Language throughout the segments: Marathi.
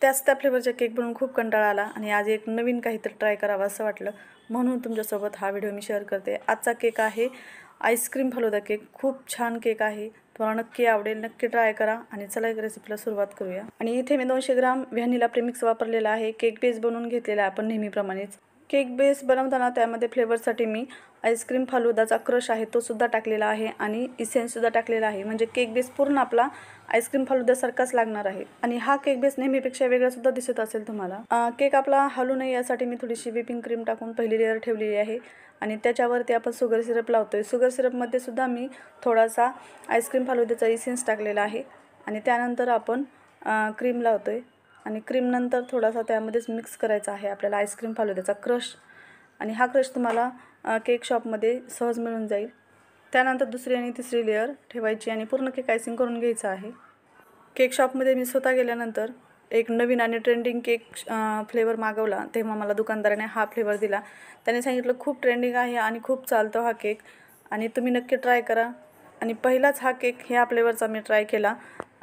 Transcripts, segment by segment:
त्याच त्या फ्लेवरच्या केक बनवून खूप कंटाळा आला आणि आज एक नवीन काहीतरी ट्राय करावं असं वाटलं म्हणून तुमच्यासोबत हा व्हिडिओ मी शेअर करते आजचा केक आहे आईस्क्रीम फलोदा केक खूप छान केक आहे तुम्हाला नक्की आवडेल नक्की ट्राय करा आणि चला एक रेसिपीला सुरुवात करूया आणि इथे मी दोनशे ग्राम व्हॅनिला प्रेमिक्स वापरलेला आहे केक बेस बनवून घेतलेला आपण नेहमीप्रमाणेच केक बेस बनवताना त्यामध्ये फ्लेवरसाठी मी आईस्क्रीम फालुदाचा क्रश आहे तो सुद्धा टाकलेला आहे आणि इसेन्ससुद्धा टाकलेला आहे म्हणजे केक बेस पूर्ण आपला आईस्क्रीम फालुद्यासारखाच लागणार आहे आणि हा केक बेस नेहमीपेक्षा वेगळासुद्धा दिसत असेल तुम्हाला केक आपला हलू नये यासाठी मी थोडीशी व्हिपिंग क्रीम टाकून पहिली लेअर ठेवलेली आहे आणि त्याच्यावरती आपण सुगर सिरप लावतो आहे सुगर सिरपमध्ये सुद्धा मी थोडासा आईस्क्रीम फालुद्याचा इसेन्स टाकलेला आहे आणि त्यानंतर आपण क्रीम लावतो आहे आणि क्रीमनंतर थोडासा त्यामध्येच मिक्स करायचा आहे आपल्याला आईस्क्रीम त्याचा क्रश आणि हा क्रश तुम्हाला केक शॉपमध्ये सहज मिळून जाईल त्यानंतर दुसरी आणि तिसरी लेअर ठेवायची आणि पूर्ण केक आयसिंग करून घ्यायचा आहे केक शॉपमध्ये मी स्वतः गेल्यानंतर एक नवीन आणि ट्रेंडिंग केक फ्लेवर मागवला तेव्हा मला दुकानदाराने हा फ्लेवर दिला त्याने सांगितलं खूप ट्रेंडिंग आहे आणि खूप चालतो हा केक आणि तुम्ही नक्की ट्राय करा आणि पहिलाच हा केक ह्या फ्लेवरचा मी ट्राय केला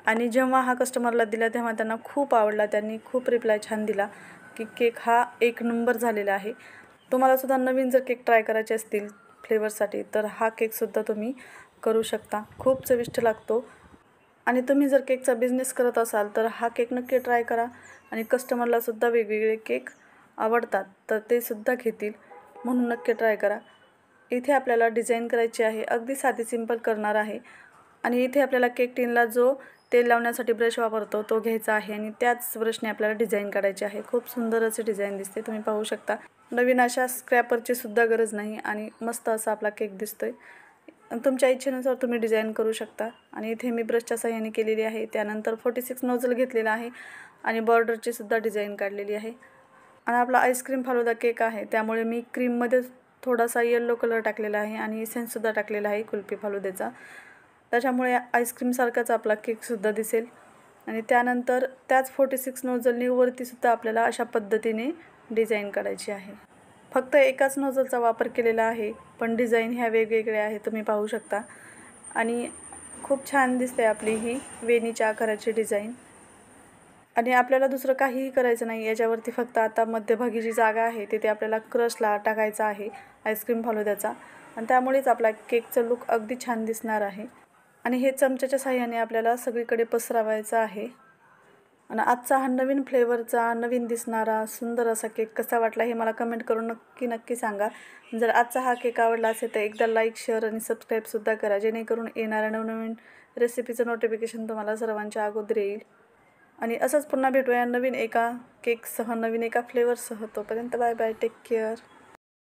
आणि जेव्हा हा कस्टमरला दिला तेव्हा त्यांना खूप आवडला त्यांनी खूप रिप्लाय छान दिला की केक हा एक नंबर झालेला आहे तुम्हालासुद्धा नवीन जर केक ट्राय करायचे असतील फ्लेवरसाठी तर हा केकसुद्धा तुम्ही करू शकता खूप चविष्ट लागतो आणि तुम्ही जर केकचा बिझनेस करत असाल तर हा केक नक्की ट्राय करा आणि कस्टमरलासुद्धा वेगवेगळे केक आवडतात तर ते सुद्धा घेतील म्हणून नक्की ट्राय करा इथे आपल्याला डिझाईन करायची आहे अगदी साधी सिंपल करणार आहे आणि इथे आपल्याला केक टीनला जो तेल लावण्यासाठी ब्रश वापरतो तो घ्यायचा आहे आणि त्याच ब्रशने आपल्याला डिझाईन काढायची आहे खूप सुंदर असे डिझाईन दिसते तुम्ही पाहू शकता नवीन अशा स्क्रॅपरची सुद्धा गरज नाही आणि मस्त असा आपला केक दिसतोय तुमच्या इच्छेनुसार तुम्ही डिझाईन करू शकता आणि इथे मी ब्रशच्या सहाय्याने केलेली आहे त्यानंतर फोर्टी सिक्स नोजल घेतलेला आहे आणि बॉर्डरची सुद्धा डिझाईन काढलेली आहे आणि आपला आईस्क्रीम फालुदा केक आहे त्यामुळे मी क्रीममध्ये थोडासा येल्लो कलर टाकलेला आहे आणि सेन्ससुद्धा टाकलेला आहे कुल्फी फालुद्याचा त्याच्यामुळे आईस्क्रीमसारखाच आपला केकसुद्धा दिसेल आणि त्यानंतर त्याच फोर्टी सिक्स नोजलनीवरतीसुद्धा आपल्याला अशा पद्धतीने डिझाईन काढायची आहे फक्त एकाच नोजलचा वापर केलेला आहे पण डिझाईन ह्या वेगवेगळ्या आहे तुम्ही पाहू शकता आणि खूप छान दिसते आपली ही वेणीच्या आकाराची डिझाईन आणि आपल्याला दुसरं काहीही करायचं नाही याच्यावरती फक्त आता मध्यभागी जी जागा आहे तिथे आपल्याला क्रशला टाकायचा आहे आईस्क्रीम त्याचा आणि त्यामुळेच आपला केकचा लुक अगदी छान दिसणार आहे आणि हे चमच्याच्या साह्याने आपल्याला सगळीकडे पसरावायचं आहे आणि आजचा हा नवीन फ्लेवरचा नवीन दिसणारा सुंदर असा केक कसा वाटला हे मला कमेंट करून नक्की नक्की सांगा जर आजचा हा केक आवडला असेल तर एकदा लाईक शेअर आणि सबस्क्राईबसुद्धा करा जेणेकरून येणाऱ्या नवनवीन रेसिपीचं नोटिफिकेशन तुम्हाला सर्वांच्या अगोदर येईल आणि असंच पुन्हा भेटूया नवीन एका केकसह नवीन एका फ्लेवरसह तोपर्यंत बाय बाय टेक केअर